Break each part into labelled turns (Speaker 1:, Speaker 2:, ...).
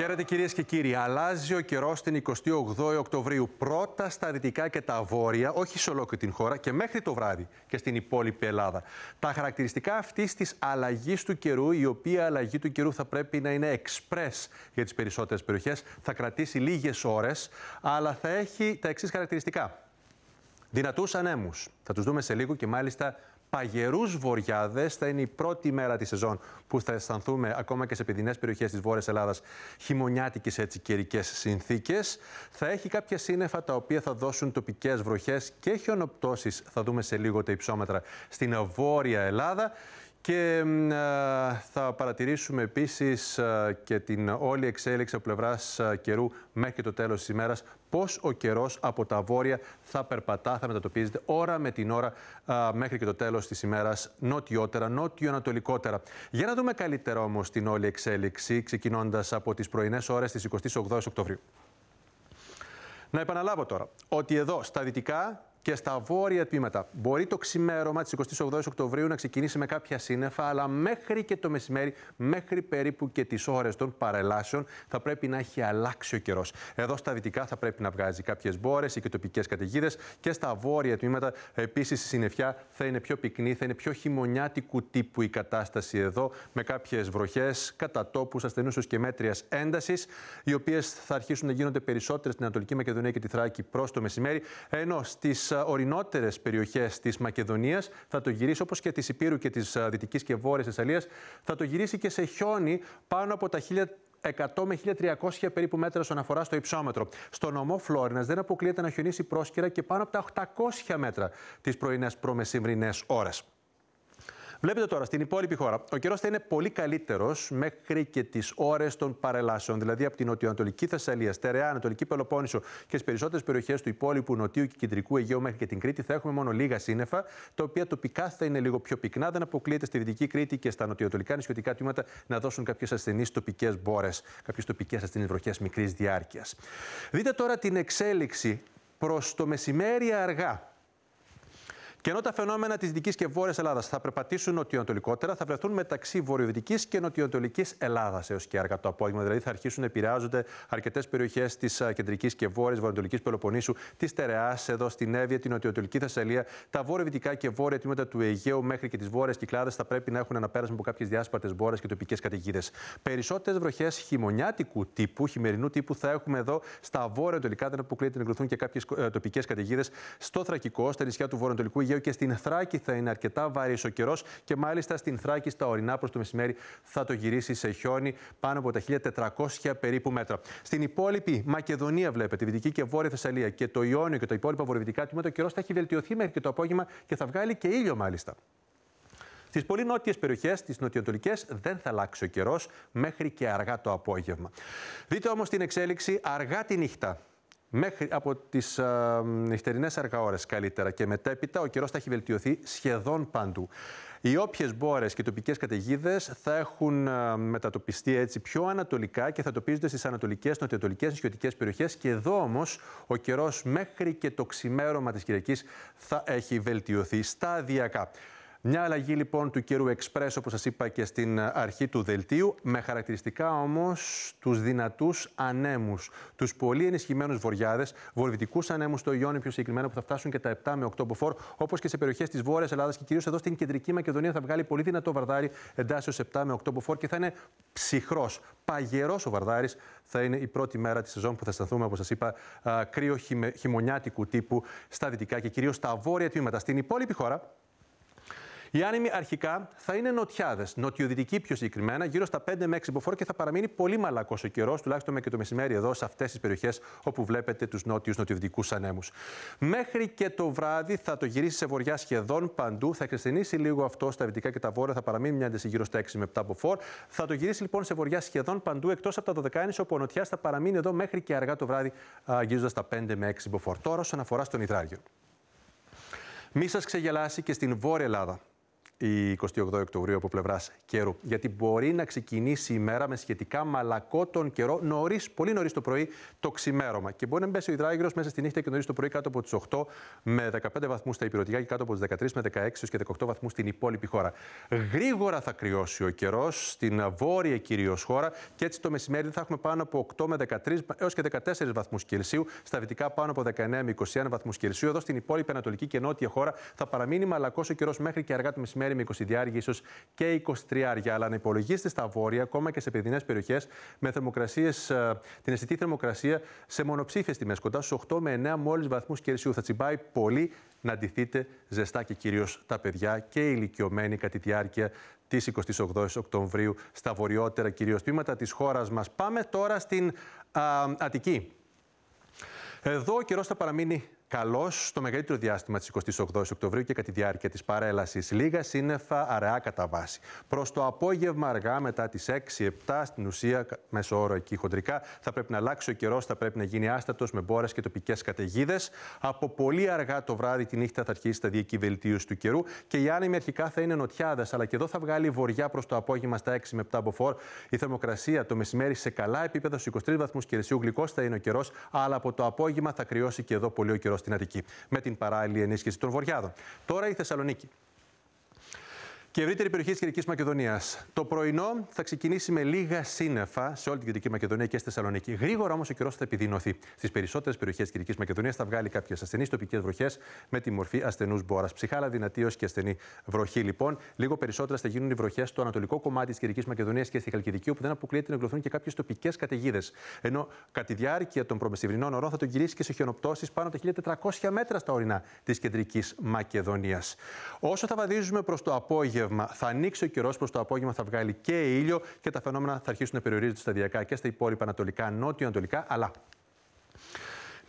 Speaker 1: Χαίρετε κυρίες και κύριοι. Αλλάζει ο καιρός την 28η Οκτωβρίου. Πρώτα στα δυτικά και τα βόρεια, όχι σε ολόκληρη την χώρα και μέχρι το βράδυ και στην υπόλοιπη Ελλάδα. Τα χαρακτηριστικά αυτής της αλλαγής του καιρού, η οποία αλλαγή του καιρού θα πρέπει να είναι express για τις περισσότερες περιοχές, θα κρατήσει λίγες ώρες, αλλά θα έχει τα εξής χαρακτηριστικά. Δυνατούς ανέμους. Θα τους δούμε σε λίγο και μάλιστα παγερούς βορειάδε. Θα είναι η πρώτη μέρα της σεζόν που θα αισθανθούμε ακόμα και σε πεδινέ περιοχές της Βόρειας Ελλάδας χειμωνιάτικες έτσι καιρικές συνθήκες. Θα έχει κάποια σύννεφα τα οποία θα δώσουν τοπικές βροχές και χιονοπτώσεις. Θα δούμε σε λίγο τα υψόμετρα στην Βόρεια Ελλάδα. Και θα παρατηρήσουμε επίσης και την όλη εξέλιξη από πλευράς καιρού μέχρι το τέλος της ημέρας πώς ο καιρός από τα βόρεια θα περπατά, θα μετατοπίζεται ώρα με την ώρα μέχρι και το τέλος της ημέρας νότιότερα, νότιο-ανατολικότερα. Για να δούμε καλύτερα όμως την όλη εξέλιξη ξεκινώντας από τις πρωινές ώρες της 28 Οκτωβρίου. Να επαναλάβω τώρα ότι εδώ στα δυτικά και στα βόρεια τμήματα. Μπορεί το ξημέρωμα της 28η Οκτωβρίου να ξεκινήσει με κάποια σύννεφα, αλλά μέχρι και το μεσημέρι, μέχρι περίπου και τις ώρες των παρελάσεων, θα πρέπει να έχει αλλάξει ο καιρός. Εδώ στα δυτικά θα πρέπει να βγάζει κάποιες μπόρες ή και τοπικές καταιγίδες και στα βόρεια τμήματα επίσης η συννεφιά θα είναι πιο πυκνή, θα είναι πιο χειμωνιάτικου τύπου η κατάσταση εδώ, με κάποιες βροχές κατά τόπου ασθενού και μέτριας έντασης, οι οποίες θα αρχίσουν να γίνονται περισσότερες στην Ανατολική Μακεδονία και τη Θράκη προς το μεσημέρι, ενώ στις. Ε, ορεινότερες περιοχές της Μακεδονίας. Θα το γυρίσει όπως και της Υπήρου και της ε, Δυτικής και Βόρειας Θεσσαλίας. Θα το γυρίσει και σε χιόνι πάνω από τα 1100 με 1300 περίπου μέτρα στον αφορά στο υψόμετρο. Στο νομό Φλόρινας δεν αποκλείεται να χιονίσει πρόσκαιρα και πάνω από τα 800 μέτρα τις πρωινές προμεσημβρινές ώρες. Βλέπετε τώρα στην υπόλοιπη χώρα. Ο καιρός θα είναι πολύ καλύτερος μέχρι και τις ώρες των παρελάσεων. Δηλαδή από την νοτιοανατολική Θεσσαλία, στερεά Ανατολική Πελοπόννησο και στις περισσότερες περιοχές του υπόλοιπου νοτίου και κεντρικού Αιγαίου μέχρι και την Κρήτη θα έχουμε μόνο λίγα σύννεφα, τα οποία τοπικά θα είναι λίγο πιο πυκνά. Δεν αποκλείεται στη Δυτική Κρήτη και στα νοτιοανατολικά νησιωτικά τμήματα να δώσουν κάποιες ασθενείς τοπικές μπόρες, κάποιες τοπικές ασθενείς βροχές μικρής διάρκειας. Δείτε τώρα την εξέλιξη προς το μεσημέρι αργά. Και ενώ τα φαινόμενα της Δυτικής και Βόρειας Ελλάδας θα περπατήσουν νοτιοανατολικότερα, θα βρεθούν μεταξύ βορειοδυτικής και νοτιοανατολικής Ελλάδας έως και αργά το απόγευμα. Δηλαδή θα αρχίσουν να επηρεάζονται αρκετές περιοχές της ε, κεντρικής και βόρειας βορειοανατολικής Πελοπονίσου, της Τερεάς, εδώ στην Εύη, την νοτιοανατολική Θεσσαλία. Τα βορειο και βόρεια τμήματα του Αιγαίου μέχρι και τις βόρειες κυκλάδες θα πρέπει να έχουν ένα πέρασμα από κάποιες διάσπαρτες βόρειες και τοπικές καταιγίδες. Περισσότερες βροχές χειμωνιάτικου τύπου, χειμερινού τύπου θα έχουμε εδώ στα βόρεια-ανατολικά, δεν αποκλείεται να και κάποιες τοπικές καταιγίδες στο Θρακικό, στα νησιά του βορειοανατολικού Αιγαίου και στην Θράκη θα είναι αρκετά βαρύς ο καιρός και μάλιστα στην Θράκη στα ορεινά προς το μεσημέρι θα το γυρίσει σε χιόνι πάνω από τα 1400 περίπου μέτρα. Στην υπόλοιπη Μακεδονία, βλέπετε, Δυτική και Βόρεια Θεσσαλία και το Ιόνιο και τα υπόλοιπα βορειοδυτικά τμήματα, ο καιρός θα έχει βελτιωθεί μέχρι και το απόγευμα και θα βγάλει και ήλιο μάλιστα. Στις πολύ νότιες περιοχές, τι νοτιοτολικέ, δεν θα αλλάξει ο καιρός μέχρι και αργά το απόγευμα. Δείτε όμως την εξέλιξη αργά τη νύχτα μέχρι από τις ε, νυχτερινές αργά ώρες καλύτερα και μετέπειτα ο καιρός θα έχει βελτιωθεί σχεδόν παντού. Οι όποιες μπόρες και τοπικές καταιγίδες θα έχουν ε, μετατοπιστεί έτσι πιο ανατολικά και θα τοπίζονται στις ανατολικές, νοτιοτολικέ, νησιωτικές περιοχές. Και εδώ όμως ο καιρός μέχρι και το ξημέρωμα της Κυριακής θα έχει βελτιωθεί σταδιακά. Μια αλλαγή λοιπόν του καιρού εξπρές, όπως σας είπα και στην αρχή του δελτίου, με χαρακτηριστικά όμως τους δυνατούς ανέμους, τους πολύ ενισχυμένους βοριάδες, βορβητικούς ανέμους στο Ιόνιο πιο συγκεκριμένα που θα φτάσουν και τα 7 με 8 μποφόρ, όπως και σε περιοχές της Βόρειας Ελλάδας και κυρίως εδώ στην Κεντρική Μακεδονία θα βγάλει πολύ δυνατό βαρδάρι εντάσσεως 7 με 8 μποφόρ και θα είναι ψυχρός, παγερός ο βαρδάρης. Θα είναι η πρώτη μέρα της σεζόν που θα αισθανθούμε, όπως σας είπα, κρύο χειμωνιάτικου τύπου στα δυτικά και κυρίως στα βόρεια τμήματα. Στην υπόλοιπη χώρα οι άνεμοι αρχικά θα είναι νοτιάδες, νοτιοδυτικοί πιο συγκεκριμένα, γύρω στα 5 με 6 μποφόρ και θα παραμείνει πολύ μαλακός ο καιρός, τουλάχιστον μέχρι και το μεσημέρι εδώ, σε αυτές τις περιοχές όπου βλέπετε τους νότιους νοτιοδυτικούς ανέμους. Μέχρι και το βράδυ θα το γυρίσει σε βοριά σχεδόν παντού, θα κρυστινήσει λίγο αυτό στα δυτικά και τα βόρεια, θα παραμείνει μια ένταση γύρω στα 6 με 7 μποφόρ. Θα το γυρίσει λοιπόν σε βοριά σχεδόν παντού, εκτός από τα 12 όπου ο νοτιάς θα παραμείνει εδώ μέχρι και αργά το βράδυ, γύρω τα 5 με 6 μποφόρ. Τώρα, όσον αφορά στον υδράργυρο. Μη σας ξεγελάσει και στην Βόρεια Ελλάδα η 28 Οκτωβρίου από πλευράς καιρού. Γιατί μπορεί να ξεκινήσει η μέρα με σχετικά μαλακό τον καιρό νωρίς, πολύ νωρίς το πρωί, το ξημέρωμα. Και μπορεί να μπέσει ο υδράγυρο μέσα στη νύχτα και νωρίς το πρωί κάτω από του 8 με 15 βαθμούς στα υπηρετικά και κάτω από του 13 με 16 και 18 βαθμούς στην υπόλοιπη χώρα. Γρήγορα θα κρυώσει ο καιρός στην βόρεια κυρίως χώρα και έτσι το μεσημέρι θα έχουμε πάνω από 8 με 13 έως και 14 βαθμούς Κελσίου. Στα δυτικά πάνω από 19 με 21 βαθμούς Κελσίου. Εδώ στην υπόλοιπη ανατολική και νότια χώρα θα παραμείνει μαλακός ο καιρός μέχρι και αργά το μεσημέρι μεσημέρι με 20 διάρκεια ίσως και 23 άρια. Αλλά να υπολογίσετε στα βόρεια, ακόμα και σε παιδινέ περιοχές, με θερμοκρασίες, ε, την αισθητή θερμοκρασία σε μονοψήφιες τιμές, κοντά στους 8 με 9 μόλις βαθμούς Κελσίου. Θα τσιμπάει πολύ να ντυθείτε ζεστά και κυρίως τα παιδιά και οι ηλικιωμένοι κατά τη διάρκεια της 28 Οκτωβρίου στα βορειότερα κυρίως τμήματα της χώρας μας. Πάμε τώρα στην α, Αττική. Εδώ ο καιρός θα παραμείνει Καλώς στο μεγαλύτερο διάστημα της 28η Οκτωβρίου και κατά τη διάρκεια της παρέλασης. Λίγα σύννεφα αραιά κατά βάση. Προς το απόγευμα, αργά μετά τις 6-7, στην ουσία, μέσω όρο εκεί χοντρικά, θα πρέπει να αλλάξει ο καιρός, θα πρέπει να γίνει άστατος με μπόρες και τοπικές καταιγίδες. Από πολύ αργά το βράδυ, τη νύχτα, θα αρχίσει τα σταδιακή βελτίωση του καιρού και οι άνεμοι αρχικά θα είναι νοτιάδε, αλλά και εδώ θα βγάλει βοριά προς το απόγευμα στα 6 με 7 μποφόρ. Η θερμοκρασία το μεσημέρι σε καλά επίπεδα στους 23 βαθμούς Κελσίου γλυκός θα είναι ο καιρός, αλλά από το απόγευμα θα κρυώσει και εδώ πολύ ο στην Αττική με την παράλληλη ενίσχυση των Βορειάδων. Τώρα η Θεσσαλονίκη και ευρύτερη περιοχή της Κεντρική Μακεδονίας. Το πρωινό θα ξεκινήσει με λίγα σύννεφα σε όλη την Κεντρική Μακεδονία και στη Θεσσαλονίκη. Γρήγορα όμως ο καιρός θα επιδεινωθεί. Στις περισσότερες περιοχές της Κεντρική Μακεδονίας θα βγάλει κάποιες ασθενείς τοπικές βροχές με τη μορφή ασθενούς μπόρας. Ψυχάλα δυνατή και ασθενή βροχή λοιπόν. Λίγο περισσότερα θα γίνουν οι βροχές στο ανατολικό κομμάτι της Κεντρική Μακεδονίας και στη Χαλκιδική, όπου δεν αποκλείεται να εγκλωθούν και κάποιες τοπικές καταιγίδες. Ενώ κατά τη διάρκεια των προμεσηβρινών ωρών θα τον κυρίσει και σε χιονοπτώσεις πάνω τα 1400 μέτρα στα ορεινά της Κεντρικής Μακεδονίας. Όσο θα βαδίζουμε προς το απόγευμα, θα ανοίξει ο καιρός, προς το απόγευμα θα βγάλει και ήλιο και τα φαινόμενα θα αρχίσουν να περιορίζονται σταδιακά και στα υπόλοιπα ανατολικά, νότιο-ανατολικά, αλλά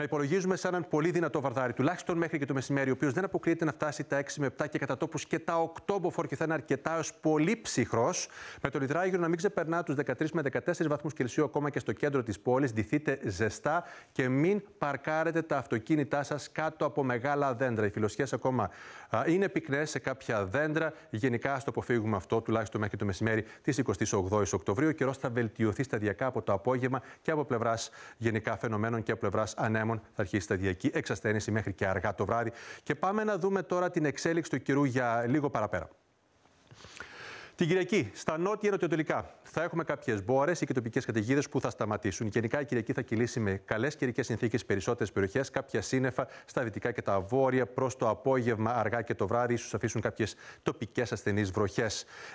Speaker 1: να υπολογίζουμε σε έναν πολύ δυνατό βαρδάρι, τουλάχιστον μέχρι και το μεσημέρι, ο οποίος δεν αποκλείεται να φτάσει τα 6 με 7 και κατά τόπους και τα 8 μποφόρ και θα είναι αρκετά ω πολύ ψυχρός, με το υδράγυρο να μην ξεπερνά τους 13 με 14 βαθμούς Κελσίου ακόμα και στο κέντρο της πόλης. Ντυθείτε ζεστά και μην παρκάρετε τα αυτοκίνητά σας κάτω από μεγάλα δέντρα. Οι φιλοσιές ακόμα είναι πυκνές σε κάποια δέντρα. Γενικά, ας το αποφύγουμε αυτό, τουλάχιστον μέχρι το μεσημέρι της 28η Οκτωβρίου. Ο καιρός θα βελτιωθεί σταδιακά από το απόγευμα και από πλευράς γενικά φαινομένων και από πλευράς ανέμων δυνάμεων θα αρχίσει σταδιακή εξασθένηση μέχρι και αργά το βράδυ. Και πάμε να δούμε τώρα την εξέλιξη του καιρού για λίγο παραπέρα. Την Κυριακή, στα νότια ερωτιοτελικά, θα έχουμε κάποιες μπόρες ή και τοπικές καταιγίδες που θα σταματήσουν. Γενικά, η Κυριακή θα κυλήσει με καλές καιρικές συνθήκες περισσότερες περιοχές, κάποια σύννεφα στα δυτικά και τα βόρεια προς το απόγευμα, αργά και το βράδυ, ίσως αφήσουν κάποιες τοπικές ασθενείς βροχές.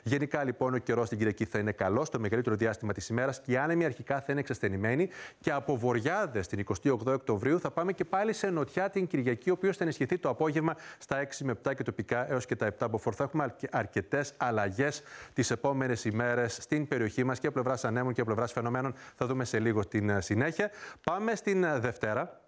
Speaker 1: Γενικά, λοιπόν, ο καιρός στην Κυριακή θα είναι καλός στο μεγαλύτερο διάστημα της ημέρας και οι άνεμοι αρχικά θα είναι εξασθενημένοι και από βορειάδε την 28 Οκτωβρίου θα πάμε και πάλι σε νοτιά την Κυριακή, ο οποίος θα ενισχυθεί το απόγευμα στα 6 με 7 και τοπικά έως και τα 7 μποφόρ. Θα έχουμε αρκετές αλλαγές τις επόμενες ημέρες στην περιοχή μας και πλευράς ανέμων και πλευράς φαινομένων. Θα δούμε σε λίγο την ε, συνέχεια. Πάμε στην ε, Δευτέρα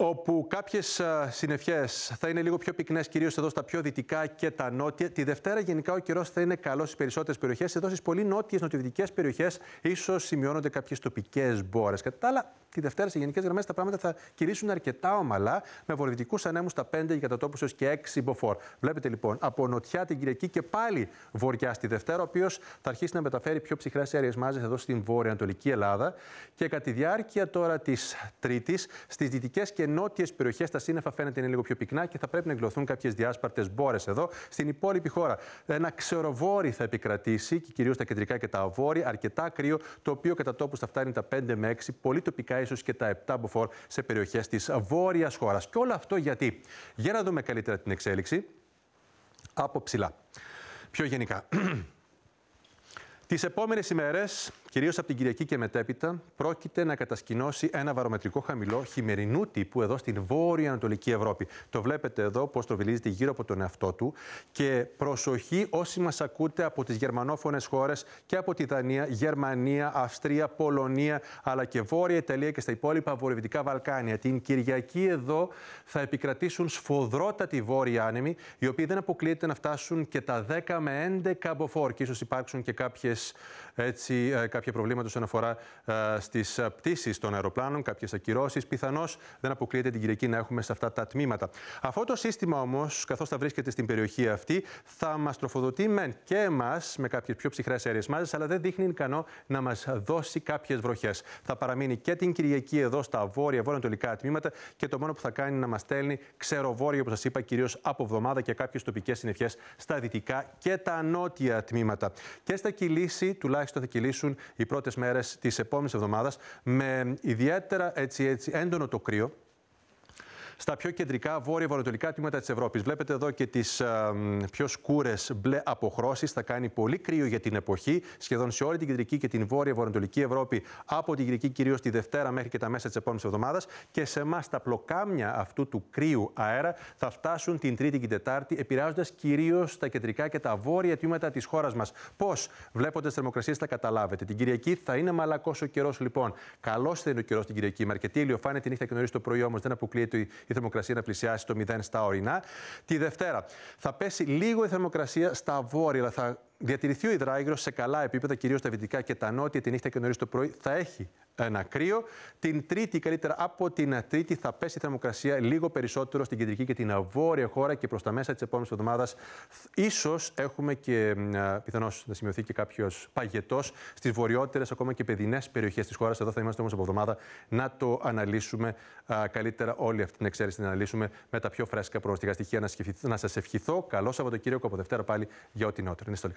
Speaker 1: όπου κάποιες ε, συνεφιές θα είναι λίγο πιο πυκνές, κυρίως εδώ στα πιο δυτικά και τα νότια. Τη Δευτέρα, γενικά, ο καιρός θα είναι καλός στις περισσότερες περιοχές, Εδώ στις πολύ νότιες, νοτιοδυτικές περιοχές ίσως σημειώνονται κάποιες τοπικές μπόρες. Κατά τα άλλα, Τη Δευτέρα, σε γενικές γραμμές, τα πράγματα θα κυρίσουν αρκετά ομαλά, με βορειοδυτικούς ανέμους στα 5 για τόπου έως και 6 μποφόρ. Βλέπετε λοιπόν από νοτιά την Κυριακή και πάλι βορειά στη Δευτέρα, ο οποίος θα αρχίσει να μεταφέρει πιο ψυχρέ αέριε μάζες εδώ στην βόρεια-ανατολική Ελλάδα. Και κατά τη διάρκεια τώρα της Τρίτης, στις δυτικές και νότιες περιοχές τα σύννεφα φαίνεται είναι λίγο πιο πυκνά και θα πρέπει να εγκλωθούν κάποιες διάσπαρτες μπόρες εδώ. Στην υπόλοιπη χώρα, ένα ξεροβόρι θα επικρατήσει και κυρίως τα κεντρικά και τα βόρεια, αρκετά κρύο, το οποίο κατά τόπους θα φτάνει τα 5 με 6, πολύ τοπικά και τα 7 μποφόρ σε περιοχές της βόρειας χώρας. Και όλο αυτό γιατί. Για να δούμε καλύτερα την εξέλιξη από ψηλά. Πιο γενικά. Τις επόμενες ημέρες κυρίως από την Κυριακή και μετέπειτα, πρόκειται να κατασκηνώσει ένα βαρομετρικό χαμηλό χειμερινού τύπου εδώ στην βόρεια-ανατολική Ευρώπη. Το βλέπετε εδώ πώς το βιλίζεται γύρω από τον εαυτό του. Και προσοχή όσοι μας ακούτε από τις γερμανόφωνες χώρες και από τη Δανία, Γερμανία, Αυστρία, Πολωνία, αλλά και Βόρεια Ιταλία και στα υπόλοιπα βορειοδυτικά Βαλκάνια. Την Κυριακή εδώ θα επικρατήσουν σφοδρότατοι βόρεια άνεμοι, οι οποίοι δεν αποκλείεται να φτάσουν και τα 10 με 11 μποφόρ. Και ίσως υπάρξουν και κάποιες έτσι ε, κάποια προβλήματα όσον αφορά ε, στις ε, πτήσεις των αεροπλάνων, κάποιες ακυρώσεις. Πιθανώς δεν αποκλείεται την Κυριακή να έχουμε σε αυτά τα τμήματα. Αυτό το σύστημα όμως, καθώς θα βρίσκεται στην περιοχή αυτή, θα μας τροφοδοτεί μεν και εμάς με κάποιες πιο ψυχρές αέριες μάζες, αλλά δεν δείχνει ικανό να μας δώσει κάποιες βροχές. Θα παραμείνει και την Κυριακή εδώ στα βορεια βορειοανατολικά τμήματα και το μόνο που θα κάνει να μας στέλνει ξεροβόρεια, όπως σας είπα, κυρίως από εβδομάδα και κάποιες τοπικές συννεφιές στα δυτικά και τα νότια τμήματα. Και στα κυλήσει, τουλάχιστον τουλάχιστον θα κυλήσουν οι πρώτες μέρες της επόμενης εβδομάδας με ιδιαίτερα έτσι, έτσι, έντονο το κρύο στα πιο κεντρικά βόρειο-βορειοτολικά τμήματα της Ευρώπης. Βλέπετε εδώ και τις πιο σκούρες μπλε αποχρώσεις. Θα κάνει πολύ κρύο για την εποχή. Σχεδόν σε όλη την κεντρική και την βορεια βορειοτολικη Ευρώπη, από την Κυριακή κυρίως τη Δευτέρα μέχρι και τα μέσα της επόμενης εβδομάδας. Και σε εμάς τα πλοκάμια αυτού του κρύου αέρα θα φτάσουν την Τρίτη και την Τετάρτη, επηρεάζοντας κυρίως τα κεντρικά και τα βόρεια τμήματα της χώρας μας. Πώς, βλέποντας θερμοκρασίες, θα καταλάβετε. Την Κυριακή θα είναι μαλακός ο καιρός λοιπόν. Καλό θα είναι ο καιρός την Κυριακή. Με αρκετή ηλιοφάνεια τη νύχτα και το πρωί όμως δεν αποκλείεται η θερμοκρασία να πλησιάσει το 0 στα ορεινά. Τη Δευτέρα θα πέσει λίγο η θερμοκρασία στα βόρεια, αλλά θα διατηρηθεί ο υδράγυρο σε καλά επίπεδα, κυρίως στα βυτικά και τα νότια, τη νύχτα και νωρίς το πρωί. Θα έχει ένα κρύο. Την Τρίτη, καλύτερα από την Τρίτη, θα πέσει η θερμοκρασία λίγο περισσότερο στην κεντρική και την βόρεια χώρα και προς τα μέσα της επόμενης εβδομάδας ίσως έχουμε και πιθανώς να σημειωθεί και κάποιος παγετός στις βορειότερες, ακόμα και παιδινές περιοχές της χώρας. Εδώ θα είμαστε όμως από εβδομάδα να το αναλύσουμε καλύτερα όλη αυτή την εξαίρεση, να αναλύσουμε με τα πιο φρέσκα προοριστικά στοιχεία. Να, σας ευχηθώ. Καλό Σαββατοκύριακο από Δευτέρα πάλι για ό,τι νεότερο. Είναι στο